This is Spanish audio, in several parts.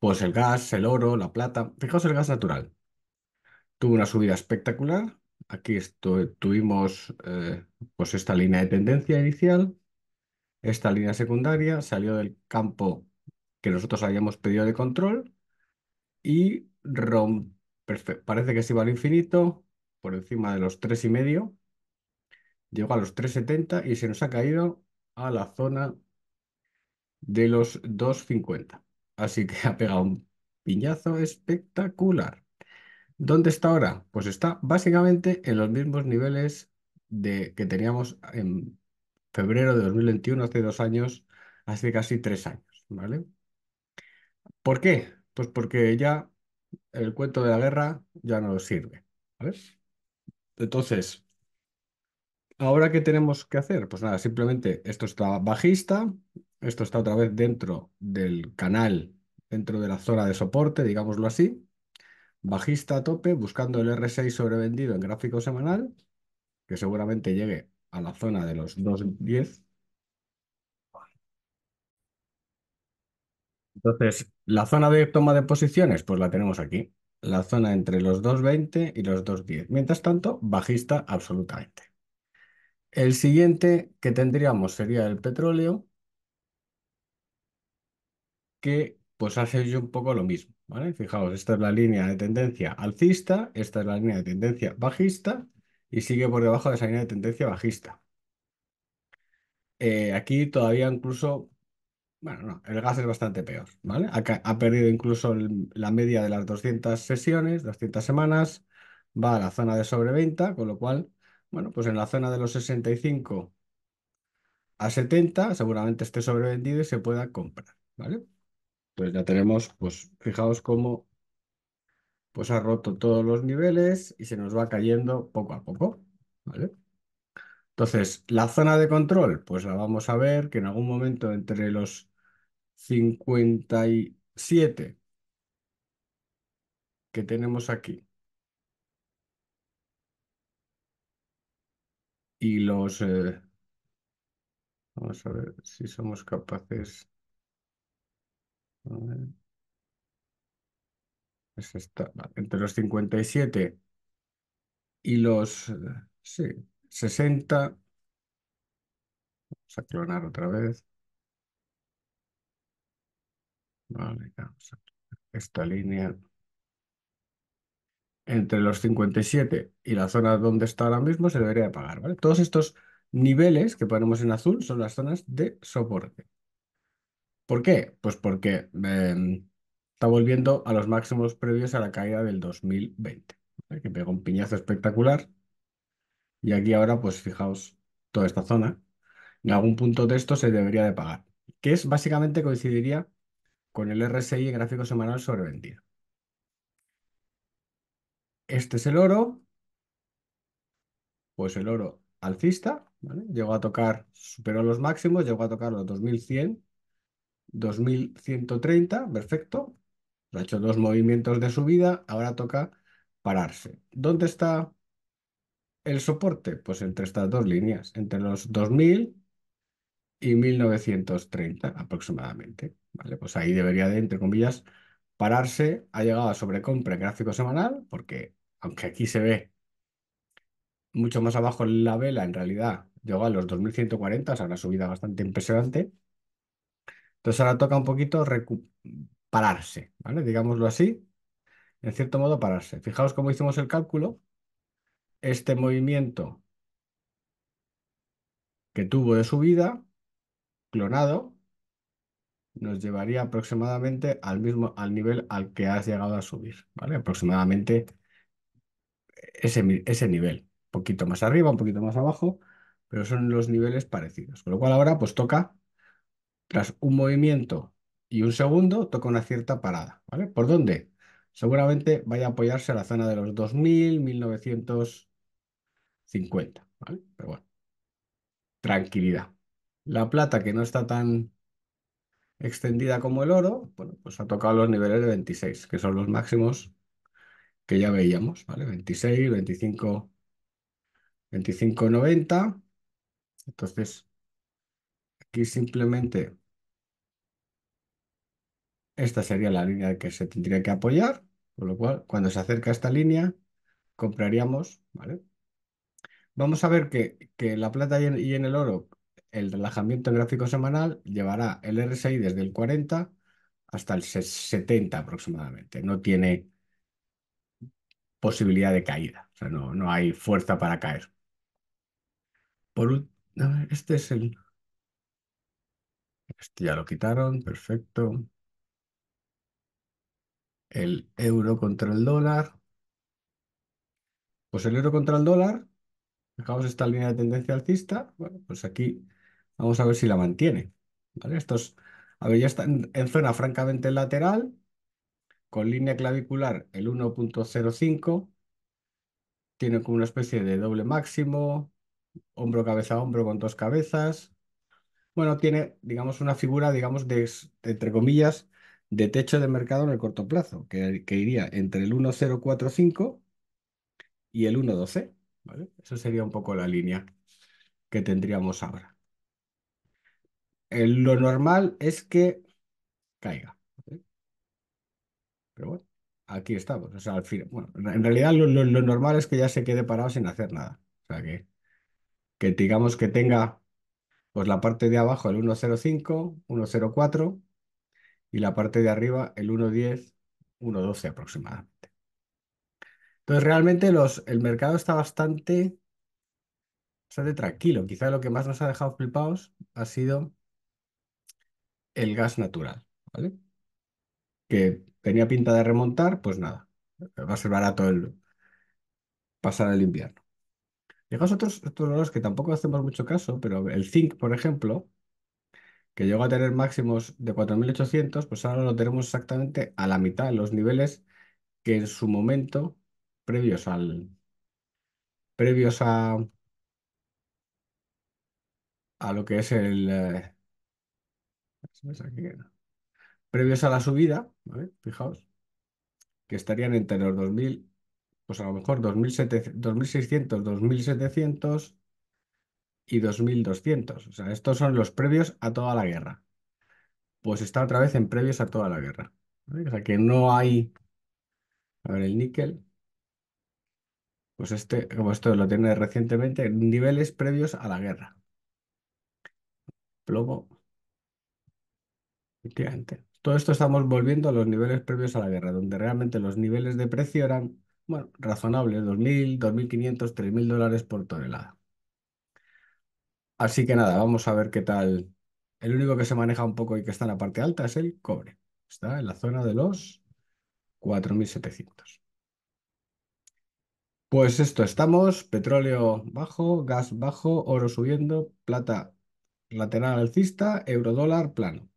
pues el gas, el oro, la plata. Fijaos el gas natural. Tuvo una subida espectacular. Aquí tuvimos eh, pues esta línea de tendencia inicial, esta línea secundaria, salió del campo que nosotros habíamos pedido de control y parece que se iba al infinito por encima de los 3,5. Llegó a los 3,70 y se nos ha caído a la zona de los 2,50. Así que ha pegado un piñazo espectacular. ¿Dónde está ahora? Pues está básicamente en los mismos niveles de, que teníamos en febrero de 2021, hace dos años, hace casi tres años, ¿vale? ¿Por qué? Pues porque ya el cuento de la guerra ya no sirve, Entonces, ¿ahora qué tenemos que hacer? Pues nada, simplemente esto está bajista, esto está otra vez dentro del canal dentro de la zona de soporte, digámoslo así. Bajista a tope, buscando el R6 sobrevendido en gráfico semanal, que seguramente llegue a la zona de los 2.10. Entonces, la zona de toma de posiciones, pues la tenemos aquí. La zona entre los 2.20 y los 2.10. Mientras tanto, bajista absolutamente. El siguiente que tendríamos sería el petróleo, que pues hace yo un poco lo mismo, ¿vale? Fijaos, esta es la línea de tendencia alcista, esta es la línea de tendencia bajista y sigue por debajo de esa línea de tendencia bajista. Eh, aquí todavía incluso, bueno, no, el gas es bastante peor, ¿vale? ha perdido incluso la media de las 200 sesiones, 200 semanas, va a la zona de sobreventa, con lo cual, bueno, pues en la zona de los 65 a 70 seguramente esté sobrevendido y se pueda comprar, ¿vale? Pues ya tenemos, pues fijaos cómo pues ha roto todos los niveles y se nos va cayendo poco a poco, ¿vale? Entonces, la zona de control, pues la vamos a ver que en algún momento entre los 57 que tenemos aquí y los... Eh, vamos a ver si somos capaces entre los 57 y los 60. Vamos a clonar otra vez. Vale, esta línea. Entre los 57 y la zona donde está ahora mismo se debería pagar, ¿vale? Todos estos niveles que ponemos en azul son las zonas de soporte. ¿Por qué? Pues porque em, está volviendo a los máximos previos a la caída del 2020, que pegó un piñazo espectacular. Y aquí ahora, pues fijaos, toda esta zona, en algún punto de esto se debería de pagar, que es básicamente coincidiría con el RSI gráfico semanal sobrevendido. Este es el oro, pues el oro alcista, llegó a tocar, superó los máximos, llegó a tocar los 2100, 2130, perfecto. Ha hecho dos movimientos de subida, ahora toca pararse. ¿Dónde está el soporte? Pues entre estas dos líneas, entre los 2000 y 1930 aproximadamente. ¿vale? Pues ahí debería de, entre comillas, pararse. Ha llegado a sobrecompra gráfico semanal, porque aunque aquí se ve mucho más abajo la vela, en realidad llegó a los 2140, o sea, una subida bastante impresionante. Entonces ahora toca un poquito pararse, ¿vale? Digámoslo así, en cierto modo pararse. Fijaos cómo hicimos el cálculo. Este movimiento que tuvo de subida, clonado, nos llevaría aproximadamente al mismo al nivel al que has llegado a subir, ¿vale? Aproximadamente ese, ese nivel, un poquito más arriba, un poquito más abajo, pero son los niveles parecidos. Con lo cual ahora pues toca tras un movimiento y un segundo, toca una cierta parada. ¿vale? ¿Por dónde? Seguramente vaya a apoyarse a la zona de los 2000, 1950. Pero bueno, tranquilidad. La plata, que no está tan extendida como el oro, bueno, pues ha tocado los niveles de 26, que son los máximos que ya veíamos, ¿vale? 26, 25, 25, 90. Entonces, aquí simplemente esta sería la línea que se tendría que apoyar, con lo cual, cuando se acerca a esta línea, compraríamos, ¿vale? Vamos a ver que, que la plata y en, el oro, el relajamiento gráfico semanal llevará el RSI desde el 40 hasta el 70 aproximadamente. No tiene posibilidad de caída, o sea, no, no hay fuerza para caer. Por Este es el... Este ya lo quitaron, perfecto el euro contra el dólar. Pues el euro contra el dólar, dejamos esta línea de tendencia alcista, bueno, pues aquí vamos a ver si la mantiene. ¿vale? Estos, a ver, ya está en, zona francamente lateral, con línea clavicular el 1.05, tiene como una especie de doble máximo, hombro cabeza hombro con dos cabezas. Bueno, tiene, digamos, una figura, digamos, de, entre comillas, de techo de mercado en el corto plazo, que, iría entre el 1,045 y el 1,12. ¿vale? Esa sería un poco la línea que tendríamos ahora. lo normal es que caiga. Pero bueno, aquí estamos. al bueno, en realidad lo, normal es que ya se quede parado sin hacer nada. O sea, que, que digamos que tenga pues la parte de abajo el 1.05, 1.04 y la parte de arriba el 1.10, 1.12 aproximadamente. Entonces realmente los, el mercado está bastante, tranquilo. Quizá lo que más nos ha dejado flipados ha sido el gas natural, ¿vale? Que tenía pinta de remontar, pues nada, va a ser barato el pasar el invierno. Llegamos otros, otros que tampoco hacemos mucho caso, pero el zinc, por ejemplo, que llegó a tener máximos de 4.800, pues ahora lo tenemos exactamente a la mitad de los niveles que en su momento, previos al previos a, a lo que es el... Eh, previos a la subida, Fijaos, que estarían entre los 2.000, pues a lo mejor 2.600, 2.700 y 2200. O sea, estos son los previos a toda la guerra. Pues está otra vez en previos a toda la guerra. O sea, que no hay... A ver, el níquel. Pues este, como esto lo tiene recientemente, niveles previos a la guerra. Plomo. Efectivamente. Todo esto estamos volviendo a los niveles previos a la guerra, donde realmente los niveles de precio eran, bueno, razonables, 2.000, 2.500, 3.000 dólares por tonelada. Así que nada, vamos a ver qué tal. El único que se maneja un poco y que está en la parte alta es el cobre. Está en la zona de los 4.700. Pues esto estamos, petróleo bajo, gas bajo, oro subiendo, plata lateral alcista, euro dólar plano.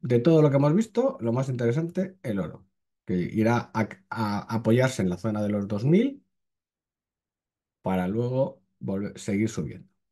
De todo lo que hemos visto, lo más interesante, el oro, que irá a, apoyarse en la zona de los 2000 para luego seguir subiendo.